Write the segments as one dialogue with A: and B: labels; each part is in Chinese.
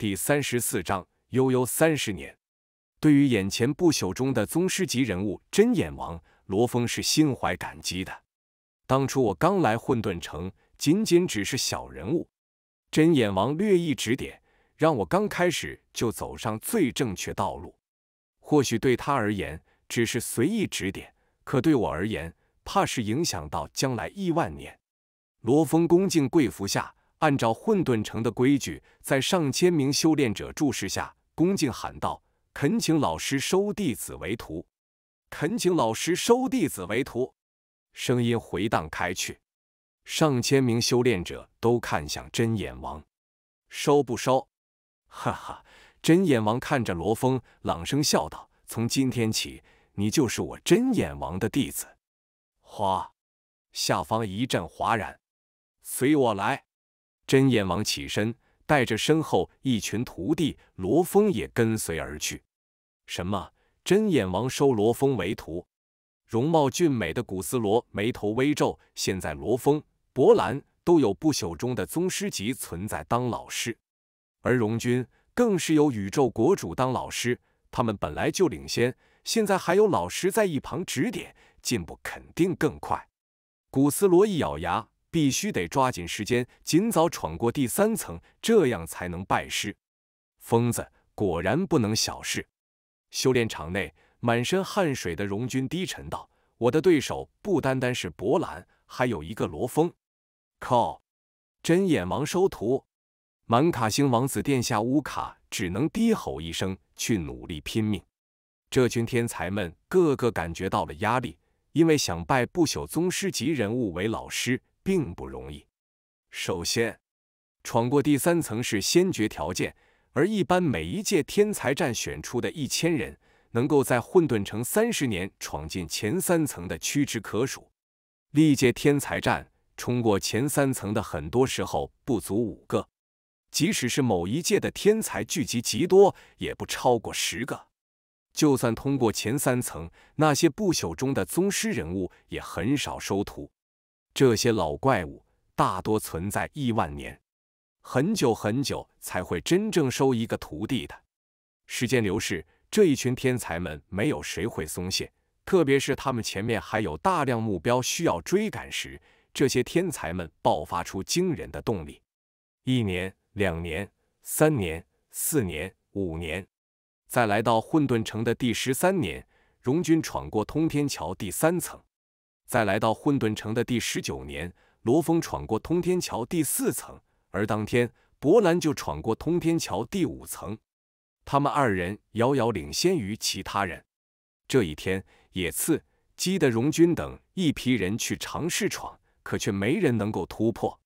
A: 第三十四章悠悠三十年。对于眼前不朽中的宗师级人物真眼王罗峰是心怀感激的。当初我刚来混沌城，仅仅只是小人物，真眼王略一指点，让我刚开始就走上最正确道路。或许对他而言只是随意指点，可对我而言，怕是影响到将来亿万年。罗峰恭敬跪伏下。按照混沌城的规矩，在上千名修炼者注视下，恭敬喊道：“恳请老师收弟子为徒，恳请老师收弟子为徒。”声音回荡开去，上千名修炼者都看向真眼王：“收不收？”哈哈！真眼王看着罗峰，朗声笑道：“从今天起，你就是我真眼王的弟子。”哗！下方一阵哗然。随我来。真眼王起身，带着身后一群徒弟，罗峰也跟随而去。什么？真眼王收罗峰为徒？容貌俊美的古斯罗眉头微皱。现在罗峰、博兰都有不朽中的宗师级存在当老师，而荣军更是有宇宙国主当老师。他们本来就领先，现在还有老师在一旁指点，进步肯定更快。古斯罗一咬牙。必须得抓紧时间，尽早闯过第三层，这样才能拜师。疯子果然不能小视。修炼场内，满身汗水的荣军低沉道：“我的对手不单单是博兰，还有一个罗峰。”靠！真眼王收徒，满卡星王子殿下乌卡只能低吼一声，去努力拼命。这群天才们个个感觉到了压力，因为想拜不朽宗师级人物为老师。并不容易。首先，闯过第三层是先决条件，而一般每一届天才战选出的一千人，能够在混沌城三十年闯进前三层的屈指可数。历届天才战冲过前三层的，很多时候不足五个；即使是某一届的天才聚集极多，也不超过十个。就算通过前三层，那些不朽中的宗师人物也很少收徒。这些老怪物大多存在亿万年，很久很久才会真正收一个徒弟的。时间流逝，这一群天才们没有谁会松懈，特别是他们前面还有大量目标需要追赶时，这些天才们爆发出惊人的动力。一年、两年、三年、四年、五年，在来到混沌城的第十三年，荣军闯过通天桥第三层。在来到混沌城的第十九年，罗峰闯过通天桥第四层，而当天博兰就闯过通天桥第五层，他们二人遥遥领先于其他人。这一天，野次击的荣军等一批人去尝试闯，可却没人能够突破。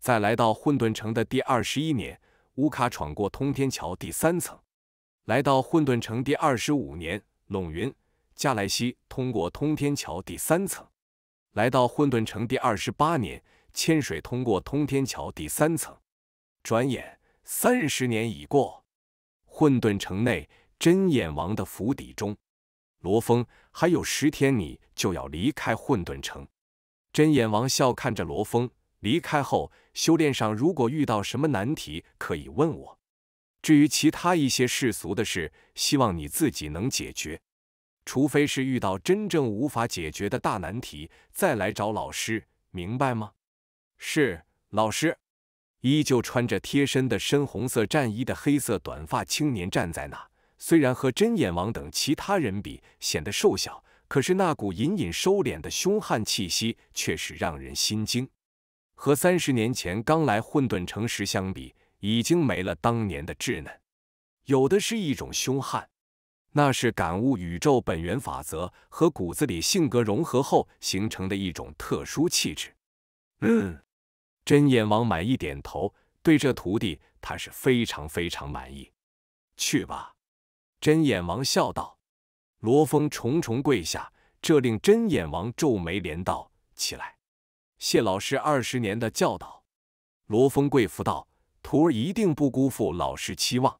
A: 在来到混沌城的第二十一年，乌卡闯过通天桥第三层；来到混沌城第二十五年，陇云加莱西通过通天桥第三层。来到混沌城第二十八年，千水通过通天桥第三层。转眼三十年已过，混沌城内真眼王的府邸中，罗峰还有十天，你就要离开混沌城。真眼王笑看着罗峰，离开后修炼上如果遇到什么难题，可以问我。至于其他一些世俗的事，希望你自己能解决。除非是遇到真正无法解决的大难题，再来找老师，明白吗？是老师。依旧穿着贴身的深红色战衣的黑色短发青年站在那，虽然和针眼王等其他人比显得瘦小，可是那股隐隐收敛的凶悍气息却是让人心惊。和三十年前刚来混沌城时相比，已经没了当年的稚嫩，有的是一种凶悍。那是感悟宇宙本源法则和骨子里性格融合后形成的一种特殊气质。嗯，真眼王满意点头，对这徒弟，他是非常非常满意。去吧，真眼王笑道。罗峰重重跪下，这令真眼王皱眉连道：“起来，谢老师二十年的教导。”罗峰跪伏道：“徒儿一定不辜负老师期望。”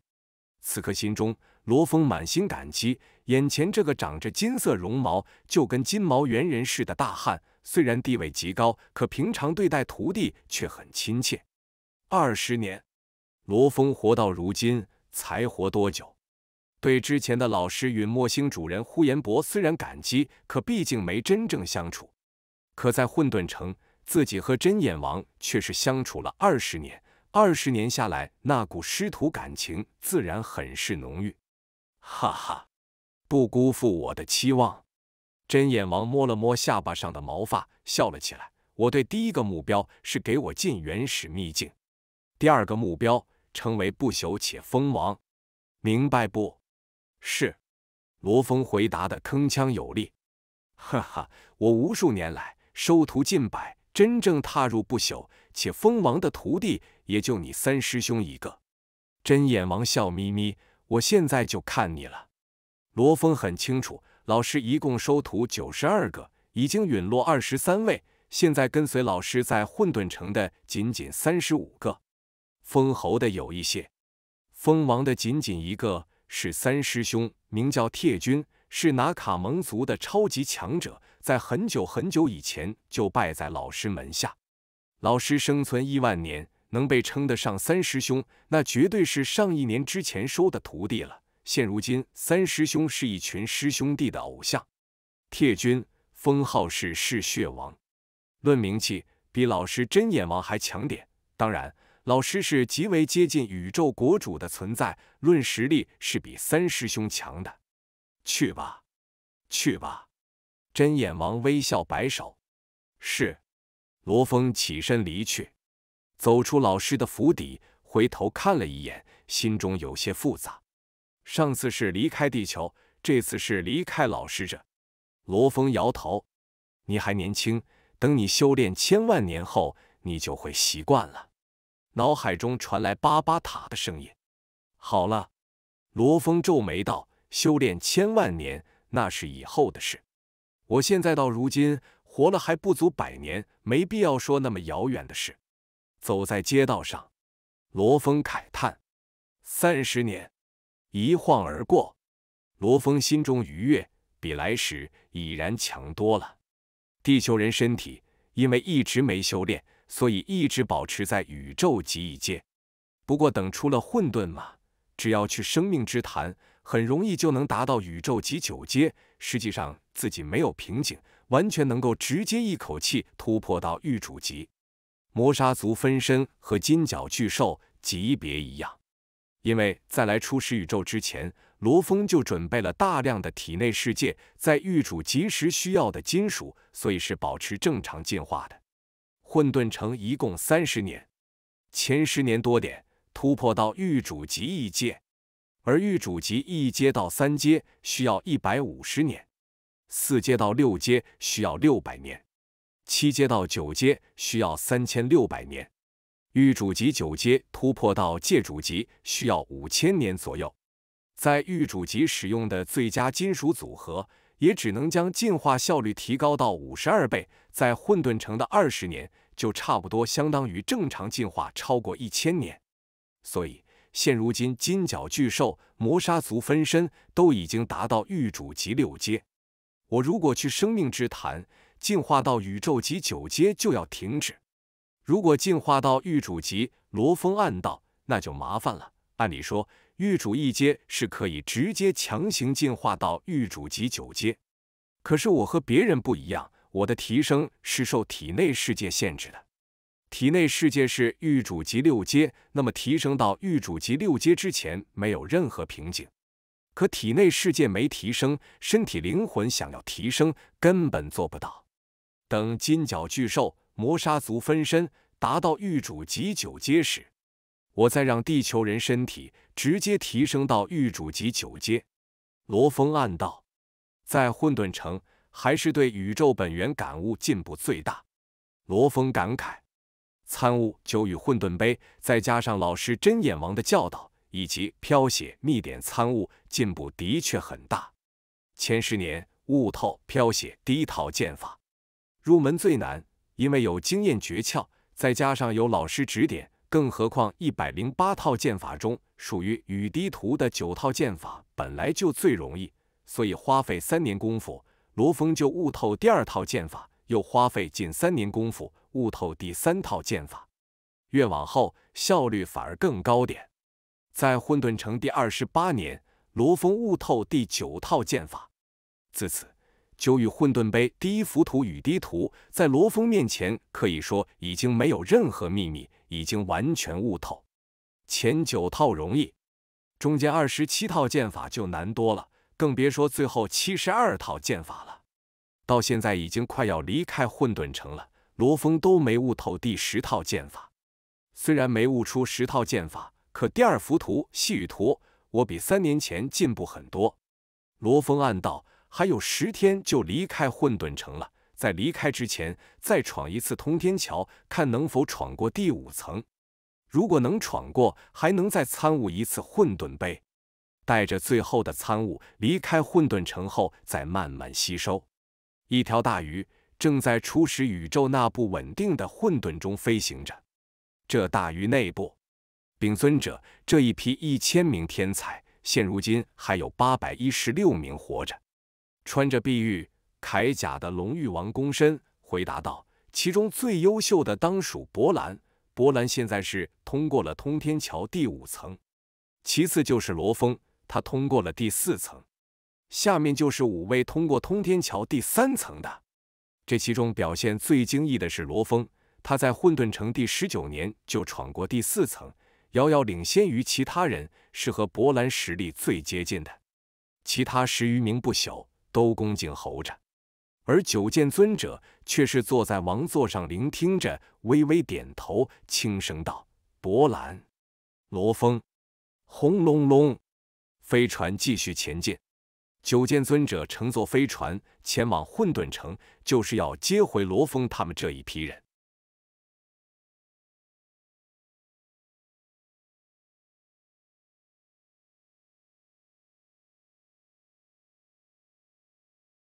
A: 此刻心中。罗峰满心感激，眼前这个长着金色绒毛，就跟金毛猿人似的大汉，虽然地位极高，可平常对待徒弟却很亲切。二十年，罗峰活到如今才活多久？对之前的老师与墨星主人呼延博虽然感激，可毕竟没真正相处。可在混沌城，自己和真眼王却是相处了二十年。二十年下来，那股师徒感情自然很是浓郁。哈哈，不辜负我的期望。针眼王摸了摸下巴上的毛发，笑了起来。我对第一个目标是给我进原始秘境，第二个目标成为不朽且封王，明白不？是。罗峰回答的铿锵有力。哈哈，我无数年来收徒近百，真正踏入不朽且封王的徒弟，也就你三师兄一个。针眼王笑眯眯。我现在就看你了，罗峰很清楚，老师一共收徒九十二个，已经陨落二十三位，现在跟随老师在混沌城的仅仅三十五个，封侯的有一些，封王的仅仅一个，是三师兄，名叫铁军，是拿卡蒙族的超级强者，在很久很久以前就拜在老师门下，老师生存亿万年。能被称得上三师兄，那绝对是上一年之前收的徒弟了。现如今，三师兄是一群师兄弟的偶像。铁军封号是嗜血王，论名气比老师真眼王还强点。当然，老师是极为接近宇宙国主的存在，论实力是比三师兄强的。去吧，去吧。真眼王微笑摆手。是。罗峰起身离去。走出老师的府邸，回头看了一眼，心中有些复杂。上次是离开地球，这次是离开老师。这。罗峰摇头：“你还年轻，等你修炼千万年后，你就会习惯了。”脑海中传来巴巴塔的声音：“好了。”罗峰皱眉道：“修炼千万年，那是以后的事。我现在到如今，活了还不足百年，没必要说那么遥远的事。”走在街道上，罗峰慨叹：“三十年一晃而过。”罗峰心中愉悦，比来时已然强多了。地球人身体因为一直没修炼，所以一直保持在宇宙级一阶。不过等出了混沌嘛，只要去生命之潭，很容易就能达到宇宙级九阶。实际上自己没有瓶颈，完全能够直接一口气突破到御主级。磨砂族分身和金角巨兽级别一样，因为在来初始宇宙之前，罗峰就准备了大量的体内世界，在狱主及时需要的金属，所以是保持正常进化的。混沌城一共三十年，前十年多点突破到狱主级一阶，而狱主级一阶到三阶需要一百五十年，四阶到六阶需要六百年。七阶到九阶需要三千六百年，御主级九阶突破到界主级需要五千年左右。在御主级使用的最佳金属组合，也只能将进化效率提高到五十二倍。在混沌城的二十年，就差不多相当于正常进化超过一千年。所以，现如今金角巨兽、磨砂族分身都已经达到御主级六阶。我如果去生命之潭，进化到宇宙级九阶就要停止。如果进化到御主级，罗峰暗道，那就麻烦了。按理说，御主一阶是可以直接强行进化到御主级九阶，可是我和别人不一样，我的提升是受体内世界限制的。体内世界是御主级六阶，那么提升到御主级六阶之前没有任何瓶颈。可体内世界没提升，身体灵魂想要提升根本做不到。等金角巨兽魔杀族分身达到狱主级九阶时，我再让地球人身体直接提升到狱主级九阶。罗峰暗道，在混沌城还是对宇宙本源感悟进步最大。罗峰感慨，参悟九羽混沌碑，再加上老师真眼王的教导，以及飘写秘典参悟，进步的确很大。前十年悟透飘写第一套剑法。入门最难，因为有经验诀窍，再加上有老师指点。更何况一百零八套剑法中，属于雨滴图的九套剑法本来就最容易，所以花费三年功夫，罗峰就悟透第二套剑法，又花费近三年功夫悟透第三套剑法。越往后，效率反而更高点。在混沌城第二十八年，罗峰悟透第九套剑法，自此。九羽混沌碑第一幅图雨滴图，在罗峰面前可以说已经没有任何秘密，已经完全悟透。前九套容易，中间二十七套剑法就难多了，更别说最后七十二套剑法了。到现在已经快要离开混沌城了，罗峰都没悟透第十套剑法。虽然没悟出十套剑法，可第二幅图细雨图，我比三年前进步很多。罗峰暗道。还有十天就离开混沌城了，在离开之前，再闯一次通天桥，看能否闯过第五层。如果能闯过，还能再参悟一次混沌碑，带着最后的参悟离开混沌城后，再慢慢吸收。一条大鱼正在初始宇宙那不稳定的混沌中飞行着。这大鱼内部，秉尊者，这一批一千名天才，现如今还有八百一十六名活着。穿着碧玉铠甲的龙玉王躬身回答道：“其中最优秀的当属博兰，博兰现在是通过了通天桥第五层；其次就是罗峰，他通过了第四层；下面就是五位通过通天桥第三层的。这其中表现最惊异的是罗峰，他在混沌城第十九年就闯过第四层，遥遥领先于其他人，是和博兰实力最接近的。其他十余名不朽。”都恭敬候着，而九剑尊者却是坐在王座上聆听着，微微点头，轻声道：“博兰，罗峰。”轰隆隆，飞船继续前进。九剑尊者乘坐飞船前往混沌城，就是要接回罗峰他们这一批人。